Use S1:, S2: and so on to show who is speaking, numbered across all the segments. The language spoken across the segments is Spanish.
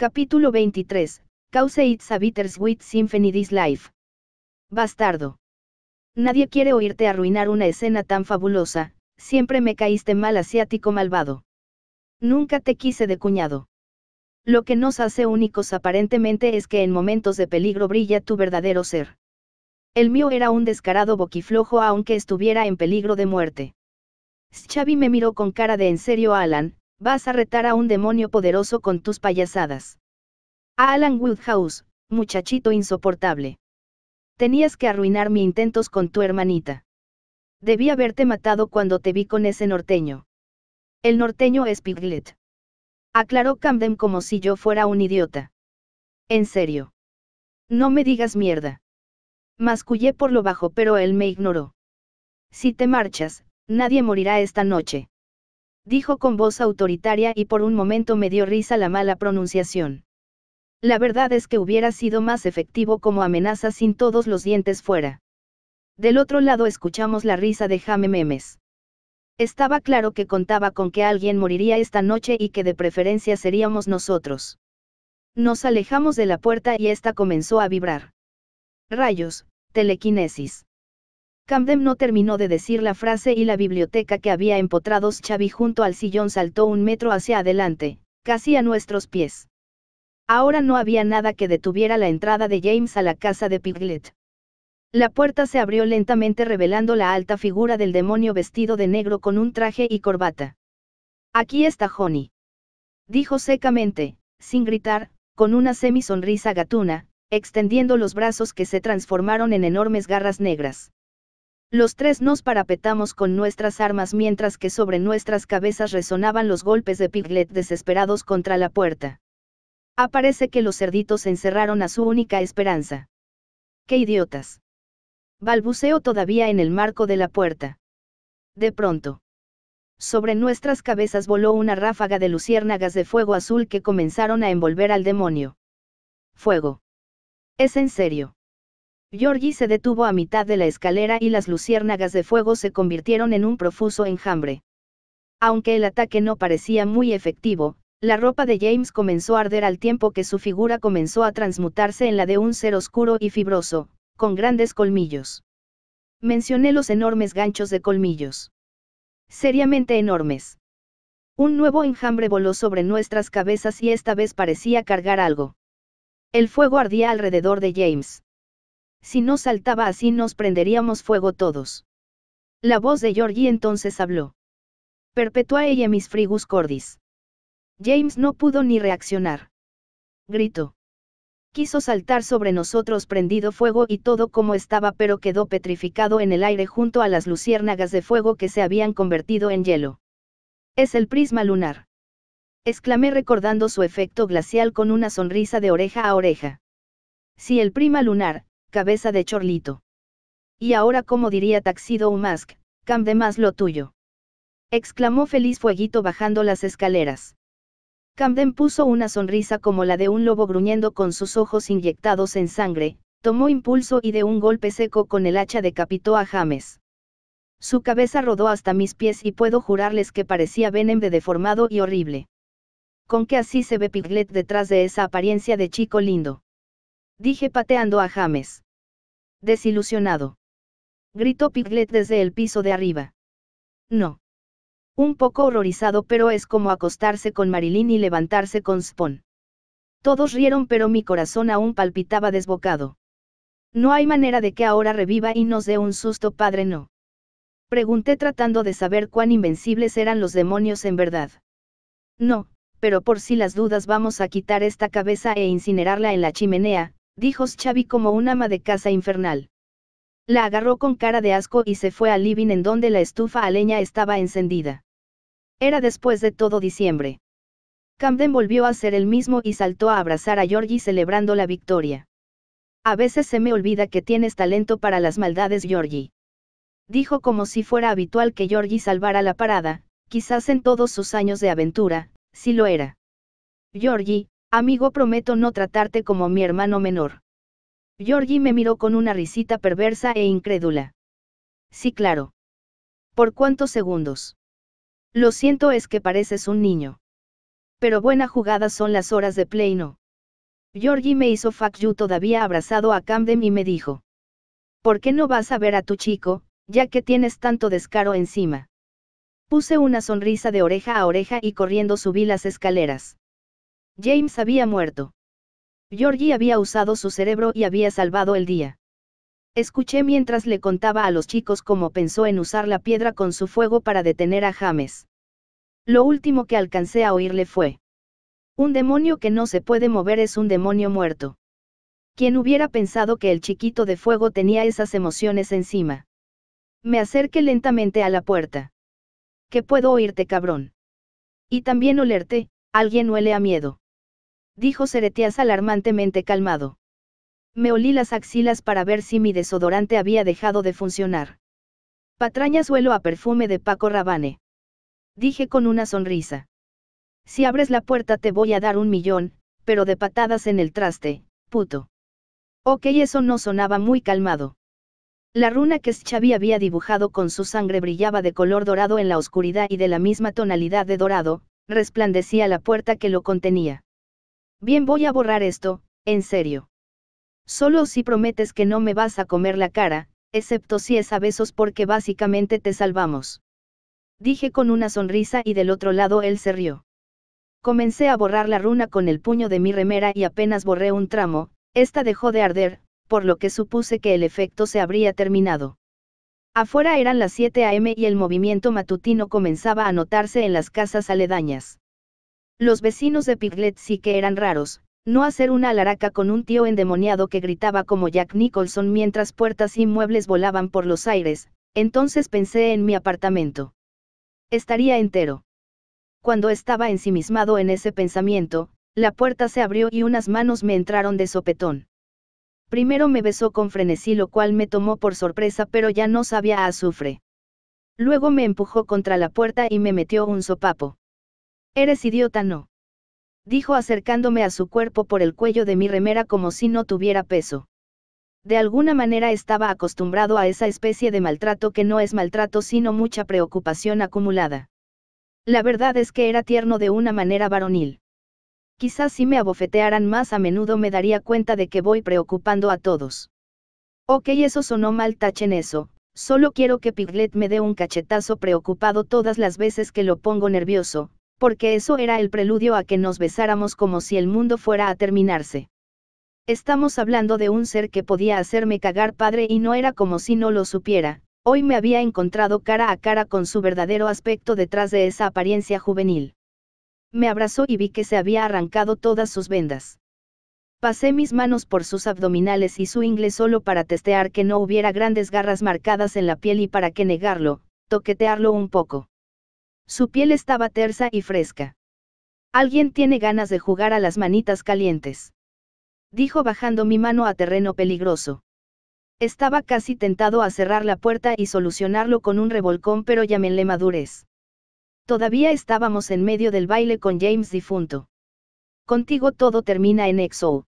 S1: Capítulo 23. Cause it's a bittersweet symphony this life. Bastardo. Nadie quiere oírte arruinar una escena tan fabulosa, siempre me caíste mal asiático malvado. Nunca te quise de cuñado. Lo que nos hace únicos aparentemente es que en momentos de peligro brilla tu verdadero ser. El mío era un descarado boquiflojo aunque estuviera en peligro de muerte. Xavi me miró con cara de en serio Alan, vas a retar a un demonio poderoso con tus payasadas. A Alan Woodhouse, muchachito insoportable. Tenías que arruinar mis intentos con tu hermanita. Debí haberte matado cuando te vi con ese norteño. El norteño es Piglet. Aclaró Camden como si yo fuera un idiota. En serio. No me digas mierda. Mascullé por lo bajo pero él me ignoró. Si te marchas, nadie morirá esta noche dijo con voz autoritaria y por un momento me dio risa la mala pronunciación. La verdad es que hubiera sido más efectivo como amenaza sin todos los dientes fuera. Del otro lado escuchamos la risa de Jame Memes. Estaba claro que contaba con que alguien moriría esta noche y que de preferencia seríamos nosotros. Nos alejamos de la puerta y esta comenzó a vibrar. Rayos, telequinesis. Camden no terminó de decir la frase y la biblioteca que había empotrados Xavi junto al sillón saltó un metro hacia adelante, casi a nuestros pies. Ahora no había nada que detuviera la entrada de James a la casa de Piglet. La puerta se abrió lentamente revelando la alta figura del demonio vestido de negro con un traje y corbata. Aquí está Johnny. Dijo secamente, sin gritar, con una semisonrisa gatuna, extendiendo los brazos que se transformaron en enormes garras negras. Los tres nos parapetamos con nuestras armas mientras que sobre nuestras cabezas resonaban los golpes de Piglet desesperados contra la puerta. Aparece que los cerditos encerraron a su única esperanza. ¡Qué idiotas! Balbuceo todavía en el marco de la puerta. De pronto. Sobre nuestras cabezas voló una ráfaga de luciérnagas de fuego azul que comenzaron a envolver al demonio. Fuego. Es en serio. Georgie se detuvo a mitad de la escalera y las luciérnagas de fuego se convirtieron en un profuso enjambre. Aunque el ataque no parecía muy efectivo, la ropa de James comenzó a arder al tiempo que su figura comenzó a transmutarse en la de un ser oscuro y fibroso, con grandes colmillos. Mencioné los enormes ganchos de colmillos. Seriamente enormes. Un nuevo enjambre voló sobre nuestras cabezas y esta vez parecía cargar algo. El fuego ardía alrededor de James. Si no saltaba así nos prenderíamos fuego todos. La voz de Georgie entonces habló. Perpetua ella mis frigus cordis. James no pudo ni reaccionar. Gritó. Quiso saltar sobre nosotros prendido fuego y todo como estaba pero quedó petrificado en el aire junto a las luciérnagas de fuego que se habían convertido en hielo. Es el prisma lunar. Exclamé recordando su efecto glacial con una sonrisa de oreja a oreja. Si el prima lunar, cabeza de chorlito. Y ahora como diría Taxido Mask, cam más lo tuyo. Exclamó feliz Fueguito bajando las escaleras. Camden puso una sonrisa como la de un lobo gruñendo con sus ojos inyectados en sangre, tomó impulso y de un golpe seco con el hacha decapitó a James. Su cabeza rodó hasta mis pies y puedo jurarles que parecía Venom de deformado y horrible. Con que así se ve Piglet detrás de esa apariencia de chico lindo dije pateando a James. Desilusionado. Gritó Piglet desde el piso de arriba. No. Un poco horrorizado pero es como acostarse con Marilyn y levantarse con Spon. Todos rieron pero mi corazón aún palpitaba desbocado. No hay manera de que ahora reviva y nos dé un susto padre no. Pregunté tratando de saber cuán invencibles eran los demonios en verdad. No, pero por si las dudas vamos a quitar esta cabeza e incinerarla en la chimenea, dijo Xavi como un ama de casa infernal. La agarró con cara de asco y se fue al living en donde la estufa a leña estaba encendida. Era después de todo diciembre. Camden volvió a ser el mismo y saltó a abrazar a Georgie celebrando la victoria. A veces se me olvida que tienes talento para las maldades, Georgie. Dijo como si fuera habitual que Georgie salvara la parada, quizás en todos sus años de aventura, si lo era. Georgie, Amigo, prometo no tratarte como mi hermano menor. Georgie me miró con una risita perversa e incrédula. Sí, claro. ¿Por cuántos segundos? Lo siento es que pareces un niño. Pero buena jugada son las horas de play, no. Georgie me hizo fuck you todavía abrazado a Camden y me dijo. ¿Por qué no vas a ver a tu chico, ya que tienes tanto descaro encima? Puse una sonrisa de oreja a oreja y corriendo subí las escaleras. James había muerto. Georgie había usado su cerebro y había salvado el día. Escuché mientras le contaba a los chicos cómo pensó en usar la piedra con su fuego para detener a James. Lo último que alcancé a oírle fue. Un demonio que no se puede mover es un demonio muerto. ¿Quién hubiera pensado que el chiquito de fuego tenía esas emociones encima? Me acerqué lentamente a la puerta. ¿Qué puedo oírte, cabrón? Y también olerte, Alguien huele a miedo. Dijo Ceretias alarmantemente calmado. Me olí las axilas para ver si mi desodorante había dejado de funcionar. Patrañas suelo a perfume de Paco Rabane. Dije con una sonrisa. Si abres la puerta te voy a dar un millón, pero de patadas en el traste, puto. Ok, eso no sonaba muy calmado. La runa que Xavi había dibujado con su sangre brillaba de color dorado en la oscuridad y de la misma tonalidad de dorado, resplandecía la puerta que lo contenía. Bien voy a borrar esto, en serio. Solo si prometes que no me vas a comer la cara, excepto si es a besos porque básicamente te salvamos. Dije con una sonrisa y del otro lado él se rió. Comencé a borrar la runa con el puño de mi remera y apenas borré un tramo, esta dejó de arder, por lo que supuse que el efecto se habría terminado. Afuera eran las 7 a.m. y el movimiento matutino comenzaba a notarse en las casas aledañas. Los vecinos de Piglet sí que eran raros, no hacer una alaraca con un tío endemoniado que gritaba como Jack Nicholson mientras puertas y muebles volaban por los aires, entonces pensé en mi apartamento. Estaría entero. Cuando estaba ensimismado en ese pensamiento, la puerta se abrió y unas manos me entraron de sopetón. Primero me besó con frenesí lo cual me tomó por sorpresa pero ya no sabía a azufre. Luego me empujó contra la puerta y me metió un sopapo. Eres idiota, no. Dijo acercándome a su cuerpo por el cuello de mi remera como si no tuviera peso. De alguna manera estaba acostumbrado a esa especie de maltrato que no es maltrato sino mucha preocupación acumulada. La verdad es que era tierno de una manera varonil. Quizás si me abofetearan más a menudo me daría cuenta de que voy preocupando a todos. Ok, eso sonó mal, tachen eso. Solo quiero que Piglet me dé un cachetazo preocupado todas las veces que lo pongo nervioso, porque eso era el preludio a que nos besáramos como si el mundo fuera a terminarse. Estamos hablando de un ser que podía hacerme cagar padre y no era como si no lo supiera, hoy me había encontrado cara a cara con su verdadero aspecto detrás de esa apariencia juvenil. Me abrazó y vi que se había arrancado todas sus vendas. Pasé mis manos por sus abdominales y su ingle solo para testear que no hubiera grandes garras marcadas en la piel y para que negarlo, toquetearlo un poco. Su piel estaba tersa y fresca. Alguien tiene ganas de jugar a las manitas calientes. Dijo bajando mi mano a terreno peligroso. Estaba casi tentado a cerrar la puerta y solucionarlo con un revolcón, pero llámenle madurez. Todavía estábamos en medio del baile con James difunto. Contigo todo termina en XO.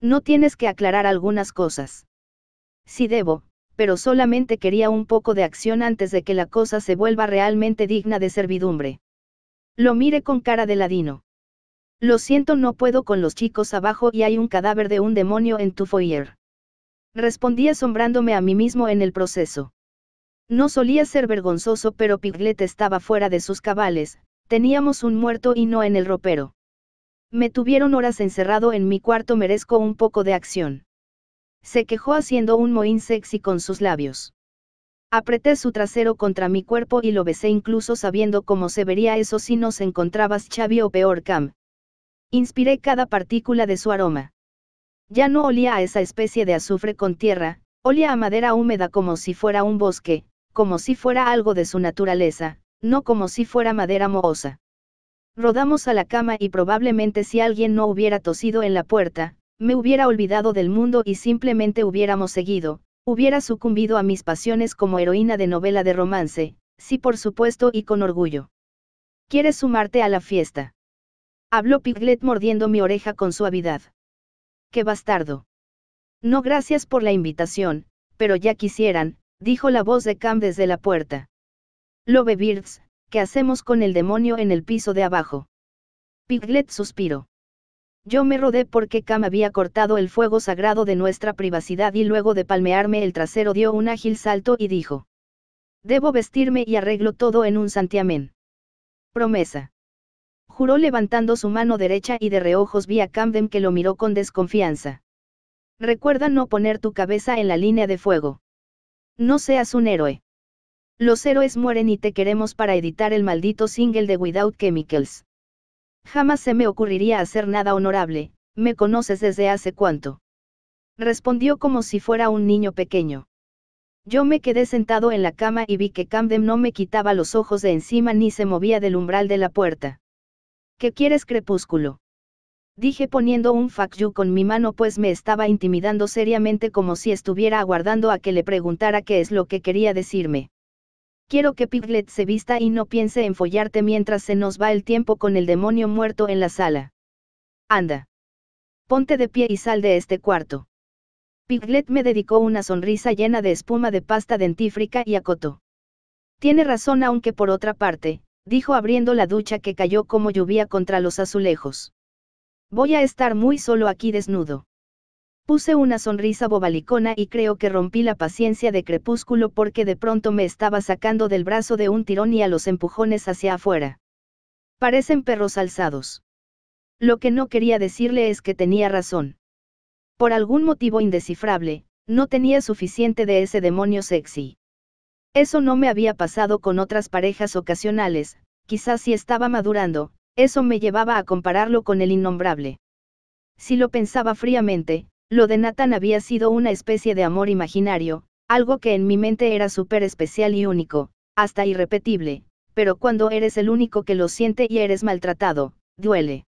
S1: No tienes que aclarar algunas cosas. Sí debo, pero solamente quería un poco de acción antes de que la cosa se vuelva realmente digna de servidumbre. Lo mire con cara de ladino. Lo siento, no puedo con los chicos abajo y hay un cadáver de un demonio en tu foyer. Respondí asombrándome a mí mismo en el proceso. No solía ser vergonzoso, pero Piglet estaba fuera de sus cabales, teníamos un muerto y no en el ropero. Me tuvieron horas encerrado en mi cuarto, merezco un poco de acción. Se quejó haciendo un mohín sexy con sus labios. Apreté su trasero contra mi cuerpo y lo besé incluso sabiendo cómo se vería eso si nos encontrabas Chavi o peor Cam. Inspiré cada partícula de su aroma. Ya no olía a esa especie de azufre con tierra, olía a madera húmeda como si fuera un bosque, como si fuera algo de su naturaleza, no como si fuera madera mohosa. Rodamos a la cama y probablemente si alguien no hubiera tosido en la puerta, me hubiera olvidado del mundo y simplemente hubiéramos seguido, hubiera sucumbido a mis pasiones como heroína de novela de romance, sí por supuesto y con orgullo. ¿Quieres sumarte a la fiesta? Habló Piglet mordiendo mi oreja con suavidad. ¡Qué bastardo! No gracias por la invitación, pero ya quisieran, dijo la voz de Cam desde la puerta. Love ¿qué hacemos con el demonio en el piso de abajo? Piglet suspiró. Yo me rodé porque Cam había cortado el fuego sagrado de nuestra privacidad y luego de palmearme el trasero dio un ágil salto y dijo. Debo vestirme y arreglo todo en un santiamén. Promesa. Juró levantando su mano derecha y de reojos vi a Camden que lo miró con desconfianza. Recuerda no poner tu cabeza en la línea de fuego. No seas un héroe. Los héroes mueren y te queremos para editar el maldito single de Without Chemicals. Jamás se me ocurriría hacer nada honorable, me conoces desde hace cuánto. Respondió como si fuera un niño pequeño. Yo me quedé sentado en la cama y vi que Camden no me quitaba los ojos de encima ni se movía del umbral de la puerta. ¿Qué quieres crepúsculo? Dije poniendo un fuck you con mi mano pues me estaba intimidando seriamente como si estuviera aguardando a que le preguntara qué es lo que quería decirme. Quiero que Piglet se vista y no piense en follarte mientras se nos va el tiempo con el demonio muerto en la sala. Anda. Ponte de pie y sal de este cuarto. Piglet me dedicó una sonrisa llena de espuma de pasta dentífrica y acotó. Tiene razón aunque por otra parte, dijo abriendo la ducha que cayó como lluvia contra los azulejos. Voy a estar muy solo aquí desnudo. Puse una sonrisa bobalicona y creo que rompí la paciencia de crepúsculo porque de pronto me estaba sacando del brazo de un tirón y a los empujones hacia afuera. Parecen perros alzados. Lo que no quería decirle es que tenía razón. Por algún motivo indescifrable, no tenía suficiente de ese demonio sexy. Eso no me había pasado con otras parejas ocasionales, quizás si estaba madurando, eso me llevaba a compararlo con el innombrable. Si lo pensaba fríamente, lo de Nathan había sido una especie de amor imaginario, algo que en mi mente era súper especial y único, hasta irrepetible, pero cuando eres el único que lo siente y eres maltratado, duele.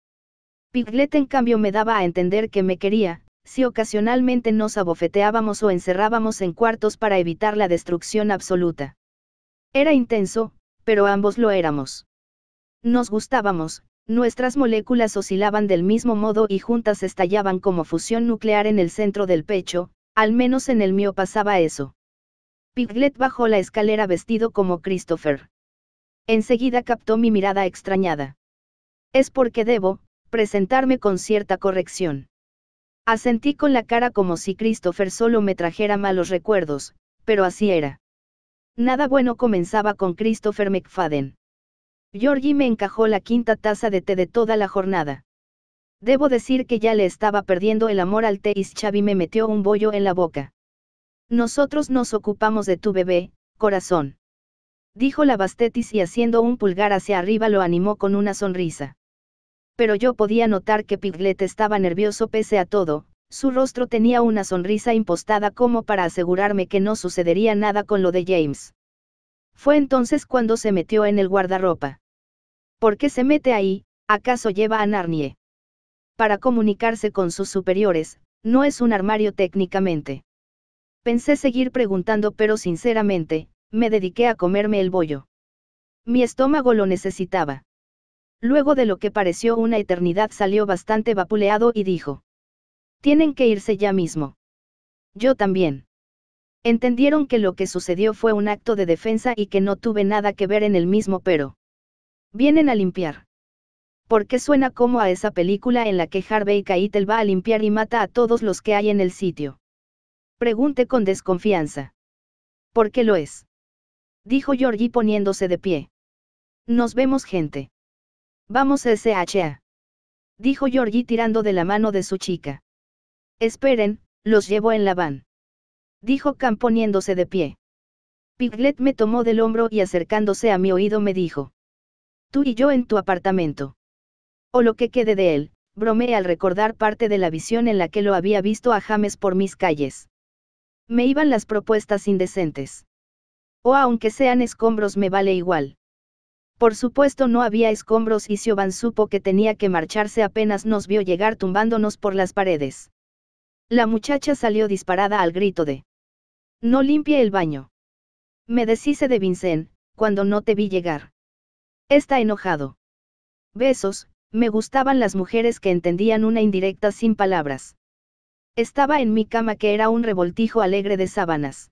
S1: Piglet en cambio me daba a entender que me quería, si ocasionalmente nos abofeteábamos o encerrábamos en cuartos para evitar la destrucción absoluta. Era intenso, pero ambos lo éramos. Nos gustábamos, nuestras moléculas oscilaban del mismo modo y juntas estallaban como fusión nuclear en el centro del pecho, al menos en el mío pasaba eso. Piglet bajó la escalera vestido como Christopher. Enseguida captó mi mirada extrañada. Es porque debo, presentarme con cierta corrección. Asentí con la cara como si Christopher solo me trajera malos recuerdos, pero así era. Nada bueno comenzaba con Christopher McFadden. Georgie me encajó la quinta taza de té de toda la jornada. Debo decir que ya le estaba perdiendo el amor al té y Xavi me metió un bollo en la boca. Nosotros nos ocupamos de tu bebé, corazón. Dijo la Bastetis y haciendo un pulgar hacia arriba lo animó con una sonrisa. Pero yo podía notar que Piglet estaba nervioso pese a todo, su rostro tenía una sonrisa impostada como para asegurarme que no sucedería nada con lo de James. Fue entonces cuando se metió en el guardarropa. ¿Por qué se mete ahí? ¿Acaso lleva a Narnie? Para comunicarse con sus superiores, no es un armario técnicamente. Pensé seguir preguntando pero sinceramente, me dediqué a comerme el bollo. Mi estómago lo necesitaba. Luego de lo que pareció una eternidad salió bastante vapuleado y dijo. Tienen que irse ya mismo. Yo también. Entendieron que lo que sucedió fue un acto de defensa y que no tuve nada que ver en el mismo pero. Vienen a limpiar. ¿Por qué suena como a esa película en la que Harvey Keitel va a limpiar y mata a todos los que hay en el sitio. Pregunté con desconfianza. ¿Por qué lo es? Dijo Georgie poniéndose de pie. Nos vemos gente. Vamos SHA. Dijo Georgie tirando de la mano de su chica. Esperen, los llevo en la van. Dijo Cam poniéndose de pie. Piglet me tomó del hombro y acercándose a mi oído me dijo tú y yo en tu apartamento. O lo que quede de él, bromeé al recordar parte de la visión en la que lo había visto a James por mis calles. Me iban las propuestas indecentes. O aunque sean escombros me vale igual. Por supuesto no había escombros y Siobhan supo que tenía que marcharse apenas nos vio llegar tumbándonos por las paredes. La muchacha salió disparada al grito de No limpie el baño. Me deshice de Vincent, cuando no te vi llegar. Está enojado. Besos, me gustaban las mujeres que entendían una indirecta sin palabras. Estaba en mi cama que era un revoltijo alegre de sábanas.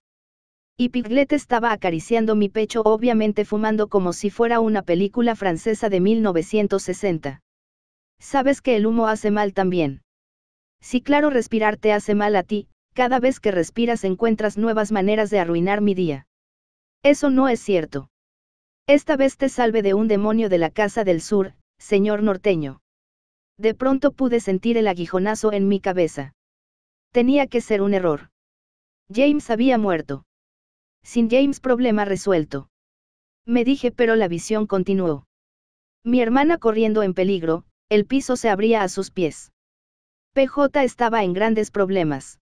S1: Y Piglet estaba acariciando mi pecho obviamente fumando como si fuera una película francesa de 1960. Sabes que el humo hace mal también. Si claro respirar te hace mal a ti, cada vez que respiras encuentras nuevas maneras de arruinar mi día. Eso no es cierto. Esta vez te salve de un demonio de la Casa del Sur, señor norteño. De pronto pude sentir el aguijonazo en mi cabeza. Tenía que ser un error. James había muerto. Sin James problema resuelto. Me dije pero la visión continuó. Mi hermana corriendo en peligro, el piso se abría a sus pies. PJ estaba en grandes problemas.